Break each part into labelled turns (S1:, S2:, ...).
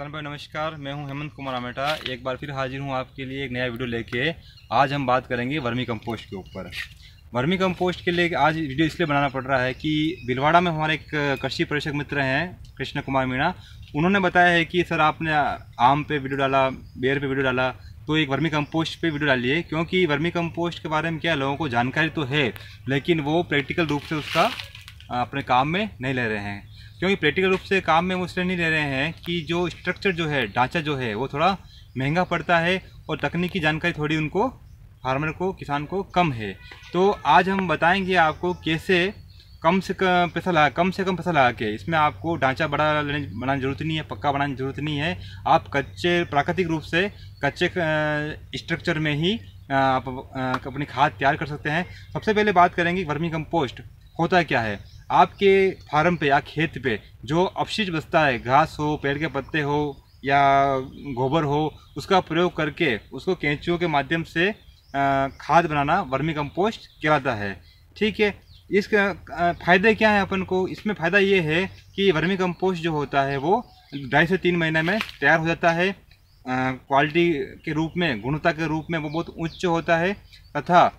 S1: किसान भाई नमस्कार मैं हूं हेमंत कुमार आमेटा एक बार फिर हाजिर हूं आपके लिए एक नया वीडियो लेके आज हम बात करेंगे वर्मी कंपोस्ट के ऊपर वर्मी कंपोस्ट के लिए आज वीडियो इसलिए बनाना पड़ रहा है कि भिलवाड़ा में हमारे एक कृषि परीक्षक मित्र हैं कृष्ण कुमार मीणा उन्होंने बताया है कि सर आपने आम पे वीडियो डाला बेर पे वीडियो डाला तो एक वर्मी कंपोस्ट पे वीडियो डालिए क्योंकि वर्मी कंपोस्ट के बारे में क्या लोगों को जानकारी तो है लेकिन वो प्रैक्टिकल रूप से उसका अपने काम में नहीं ले रहे हैं क्योंकि प्रैक्टिकल रूप से काम में वो इसलिए नहीं ले रहे हैं कि जो स्ट्रक्चर जो है ढांचा जो है वो थोड़ा महंगा पड़ता है और तकनीकी जानकारी थोड़ी उनको फार्मर को किसान को कम है तो आज हम बताएंगे आपको कैसे कम से कम पैसा लगा कम से कम पैसा लगा के इसमें आपको ढांचा बड़ा लेने बनाने जरूरत नहीं है पक्का बनाने जरूरत नहीं है आप कच्चे प्राकृतिक रूप से कच्चे स्ट्रक्चर में ही आप अपनी खाद तैयार कर सकते हैं सबसे पहले बात करेंगे वर्मी कंपोस्ट होता क्या है आपके फार्म पे या खेत पे जो अपशिष्ट बचता है घास हो पेड़ के पत्ते हो या गोबर हो उसका प्रयोग करके उसको कैंचियों के माध्यम से खाद बनाना वर्मी कंपोस्ट कहलाता है ठीक है इसका फ़ायदे क्या है अपन को इसमें फ़ायदा ये है कि वर्मी कंपोस्ट जो होता है वो ढाई से तीन महीने में तैयार हो जाता है क्वालिटी के रूप में गुणवत्ता के रूप में वो बहुत उच्च होता है तथा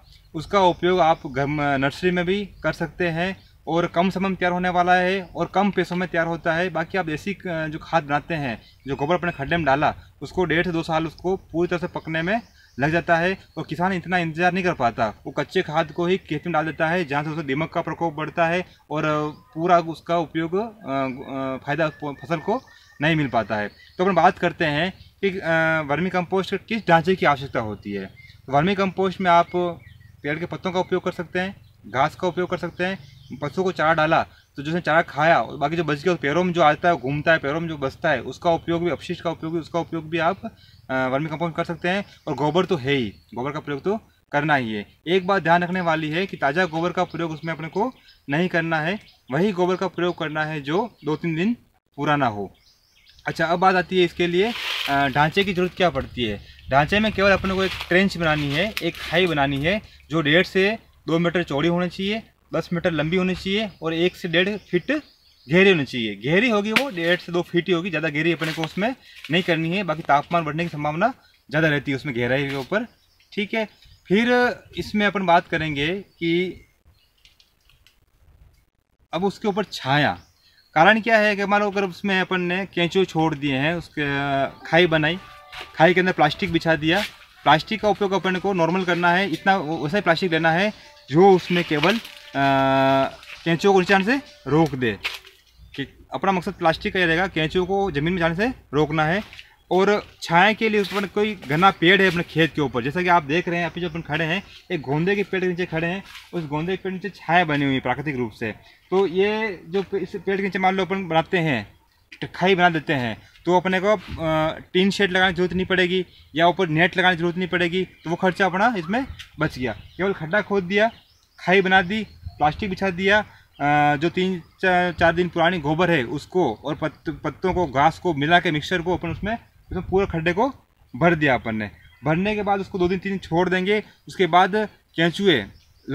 S1: उसका उपयोग आप घर नर्सरी में भी कर सकते हैं और कम समय में तैयार होने वाला है और कम पैसों में तैयार होता है बाकी आप देसी जो खाद बनाते हैं जो गोबर अपने खड्डे में डाला उसको डेढ़ से दो साल उसको पूरी तरह से पकने में लग जाता है और किसान इतना इंतजार नहीं कर पाता वो कच्चे खाद को ही खेत में डाल देता है जहाँ से उसको दिमक का प्रकोप बढ़ता है और पूरा उसका उपयोग फायदा फसल को नहीं मिल पाता है तो अपन बात करते हैं कि वर्मी कंपोस्ट किस ढांचे की आवश्यकता होती है वर्मी कंपोस्ट में आप पेड़ के पत्तों का उपयोग कर सकते हैं घास का उपयोग कर सकते हैं पशु को चारा डाला तो जिसने चारा खाया और बाकी जो बच गया पैरों में जो आता है घूमता है पैरों में जो बचता है उसका उपयोग भी अपशिष्ट का उपयोग भी उसका उपयोग भी आप वर्मी कंपोस्ट कर सकते हैं और गोबर तो है ही गोबर का प्रयोग तो करना ही है एक बात ध्यान रखने वाली है कि ताज़ा गोबर का प्रयोग उसमें अपने को नहीं करना है वही गोबर का प्रयोग करना है जो दो तीन दिन पुराना हो अच्छा अब बात आती है इसके लिए ढांचे की ज़रूरत क्या पड़ती है ढांचे में केवल अपने को एक ट्रेंच बनानी है एक खाई बनानी है जो डेढ़ से दो मीटर चौड़ी होनी चाहिए दस मीटर लंबी होनी चाहिए और एक से डेढ़ फीट गहरी होनी चाहिए गहरी होगी वो डेढ़ से दो फीट ही होगी ज़्यादा गहरी अपने को उसमें नहीं करनी है बाकी तापमान बढ़ने की संभावना ज़्यादा रहती है उसमें गहराई के ऊपर ठीक है फिर इसमें अपन बात करेंगे कि अब उसके ऊपर छाया कारण क्या है कि मान लो अगर उसमें अपन ने कैंचो छोड़ दिए हैं उसके खाई बनाई खाई के अंदर प्लास्टिक बिछा दिया प्लास्टिक का उपयोग अपन को नॉर्मल करना है इतना वैसा ही प्लास्टिक लेना है जो उसमें केवल कैंचियों को नीचे से रोक दे कि अपना मकसद प्लास्टिक का यह रहेगा कैंचियों को ज़मीन में जाने से रोकना है और छाया के लिए उस पर कोई घना पेड़ है अपने खेत के ऊपर जैसा कि आप देख रहे हैं अभी जो अपन खड़े हैं एक गोंदे के पेड़ के नीचे खड़े हैं उस गोंदे के पेड़ नीचे छाया बनी हुई है प्राकृतिक रूप से तो ये जो इस पेड़ के नीचे मान लो अपन बनाते हैं खाई बना देते हैं तो अपने को टीन शेड लगाने की जरूरत नहीं पड़ेगी या ऊपर नेट लगाने की जरूरत नहीं पड़ेगी तो वो खर्चा अपना इसमें बच गया केवल खड्डा खोद दिया खाई बना दी प्लास्टिक बिछा दिया जो तीन चार दिन पुरानी गोबर है उसको और पत, पत्तों को घास को मिला के मिक्सचर को अपन उसमें उसमें पूरे खड्डे को भर दिया अपन ने भरने के बाद उसको दो दिन तीन दिन छोड़ देंगे उसके बाद कैंचुए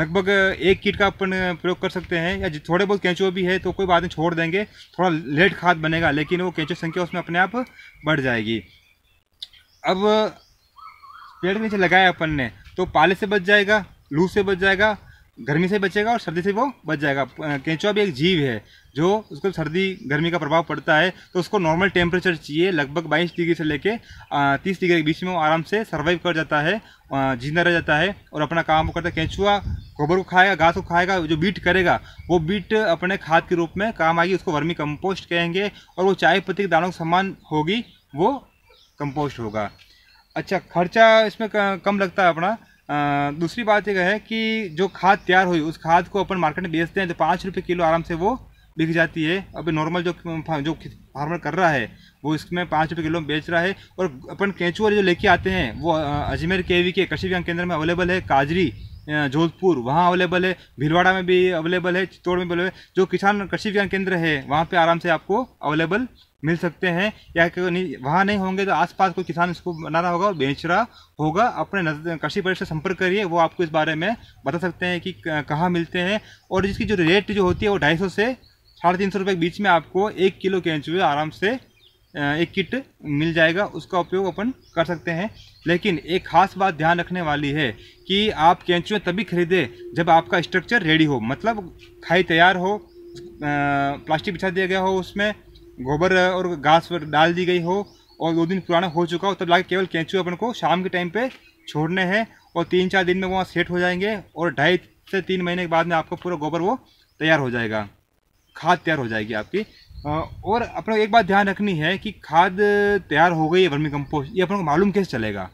S1: लगभग एक किट का अपन प्रयोग कर सकते हैं या थोड़े बहुत कैंचुए भी है तो कोई बात नहीं छोड़ देंगे थोड़ा लेट खाद बनेगा लेकिन वो कैंचुए संख्या उसमें अपने आप बढ़ जाएगी अब पेड़ के नीचे लगाया अपन ने तो पाले से बच जाएगा लू से बच जाएगा गर्मी से बचेगा और सर्दी से वो बच जाएगा केंचुआ भी एक जीव है जो उसको सर्दी गर्मी का प्रभाव पड़ता है तो उसको नॉर्मल टेम्परेचर चाहिए लगभग 22 डिग्री से लेके 30 डिग्री के बीच में वो आराम से सर्वाइव कर जाता है जीना रह जाता है और अपना काम वो करता है केंचुआ गोबर को खाएगा घास को खाएगा जो बीट करेगा वो बीट अपने खाद के रूप में काम आएगी उसको वर्मी कंपोस्ट कहेंगे और वो चाय पत्ती के दानों के समान होगी वो कंपोस्ट होगा अच्छा खर्चा इसमें कम लगता है अपना दूसरी बात यह है कि जो खाद तैयार हुई उस खाद को अपन मार्केट में बेचते हैं तो पाँच रुपये किलो आराम से वो बिक जाती है अभी नॉर्मल जो जो फार्मर कर रहा है वो इसमें पाँच रुपये किलो में बेच रहा है और अपन केंचुआ जो लेके आते हैं वो अजमेर के के कृषि विज्ञान केंद्र में अवेलेबल है काजरी जोधपुर वहाँ अवेलेबल है भीलवाड़ा में भी अवेलेबल है चित्तौड़ में भी अवेलेबल है जो किसान कृषि विज्ञान केंद्र है वहाँ पे आराम से आपको अवेलेबल मिल सकते हैं या नहीं वहाँ नहीं होंगे तो आसपास कोई किसान इसको बना रहा होगा और बेच रहा होगा अपने कृषि परिषद से संपर्क करिए वो आपको इस बारे में बता सकते हैं कि कहाँ मिलते हैं और जिसकी जो रेट जो होती है वो ढाई से साढ़े तीन सौ रुपये के बीच में आपको एक किलो के आराम से एक किट मिल जाएगा उसका उपयोग अपन कर सकते हैं लेकिन एक खास बात ध्यान रखने वाली है कि आप कैंचुए तभी खरीदें जब आपका स्ट्रक्चर रेडी हो मतलब खाई तैयार हो प्लास्टिक बिछा दिया गया हो उसमें गोबर और घास पर डाल दी गई हो और दो दिन पुराना हो चुका हो तब लाके केवल कैंचू अपन को शाम के टाइम पे छोड़ने हैं और तीन चार दिन में वहाँ सेट हो जाएंगे और ढाई से तीन महीने के बाद में आपका पूरा गोबर वो तैयार हो जाएगा खाद तैयार हो जाएगी आपकी और अपना एक बात ध्यान रखनी है कि खाद तैयार हो गई है वर्मी कम्पोस्ट ये अपन को मालूम कैसे चलेगा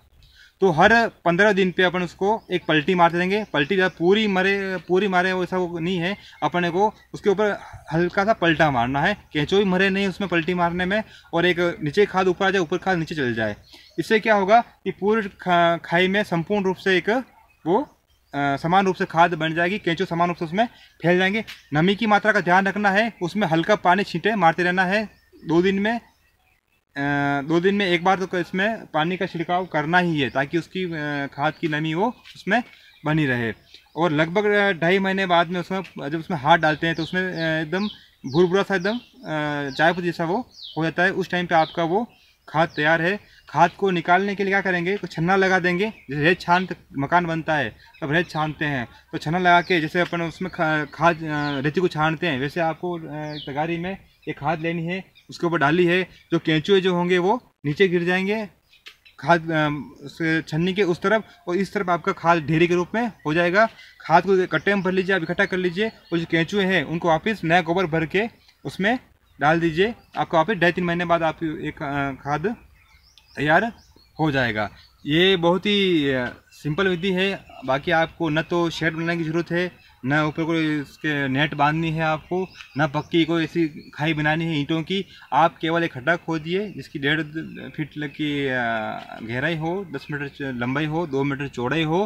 S1: तो हर पंद्रह दिन पे अपन उसको एक पलटी मारते देंगे पलटी जब पूरी मरे पूरी मारे वैसा वो नहीं है अपने को उसके ऊपर हल्का सा पलटा मारना है कैचो भी मरे नहीं उसमें पलटी मारने में और एक नीचे खाद ऊपर आ जाए ऊपर खाद नीचे चल जाए इससे क्या होगा कि पूरे खा, खाई में संपूर्ण रूप से एक वो समान रूप से खाद बन जाएगी कैचो समान रूप से उसमें फैल जाएंगे नमी की मात्रा का ध्यान रखना है उसमें हल्का पानी छींटे मारते रहना है दो दिन में दो दिन में एक बार तो इसमें पानी का छिड़काव करना ही है ताकि उसकी खाद की नमी वो उसमें बनी रहे और लगभग ढाई महीने बाद में उसमें जब उसमें हाथ डालते हैं तो उसमें एकदम भूर भूरा सा एकदम चाय पत्ती जैसा वो हो जाता है उस टाइम पे आपका वो खाद तैयार है खाद को निकालने के लिए क्या करेंगे तो छन्ना लगा देंगे जैसे रेत छान मकान बनता है तब रेत छानते हैं तो छन्ना लगा के जैसे अपन उसमें खाद रेती को छानते हैं वैसे आपको तगारी में ये खाद लेनी है उसके ऊपर डाली है जो केंचुए जो होंगे वो नीचे गिर जाएंगे खाद छन्नी के उस तरफ और इस तरफ आपका खाद ढेरी के रूप में हो जाएगा खाद को कट्टे में भर लीजिए आप इकट्ठा कर लीजिए और जो केंचुए हैं उनको वापस नया गोबर भर के उसमें डाल दीजिए आपको आप ढाई तीन महीने बाद आप एक खाद तैयार हो जाएगा ये बहुत ही सिंपल विधि है बाकी आपको न तो शेड बनाने की ज़रूरत है न ऊपर कोई इसके नेट बांधनी है आपको न पक्की कोई ऐसी खाई बनानी है ईंटों की आप केवल एक खड्डा खोदिए जिसकी डेढ़ फीट की गहराई हो दस मीटर लंबाई हो दो मीटर चौड़ाई हो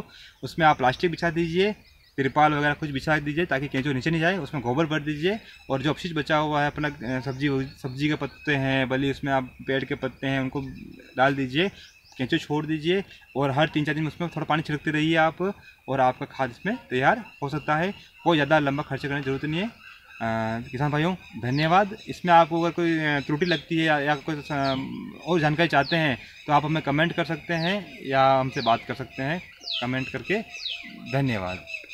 S1: उसमें आप प्लास्टिक बिछा दीजिए तिरपाल वगैरह कुछ बिछा दीजिए ताकि केंचो नीचे नहीं जाए उसमें गोबर भर दीजिए और जो अपशिष बचा हुआ है अपना सब्जी सब्जी के पत्ते हैं बल्कि उसमें आप पेड़ के पत्ते हैं उनको डाल दीजिए केंचो छोड़ दीजिए और हर तीन चार दिन उसमें थोड़ा पानी छिड़कते रहिए आप और आपका खाद इसमें तैयार हो सकता है कोई ज़्यादा लंबा खर्च करने की ज़रूरत नहीं है आ, किसान भाइयों धन्यवाद इसमें आपको अगर कोई त्रुटि लगती है या, या कोई और जानकारी चाहते हैं तो आप हमें कमेंट कर सकते हैं या हमसे बात कर सकते हैं कमेंट करके धन्यवाद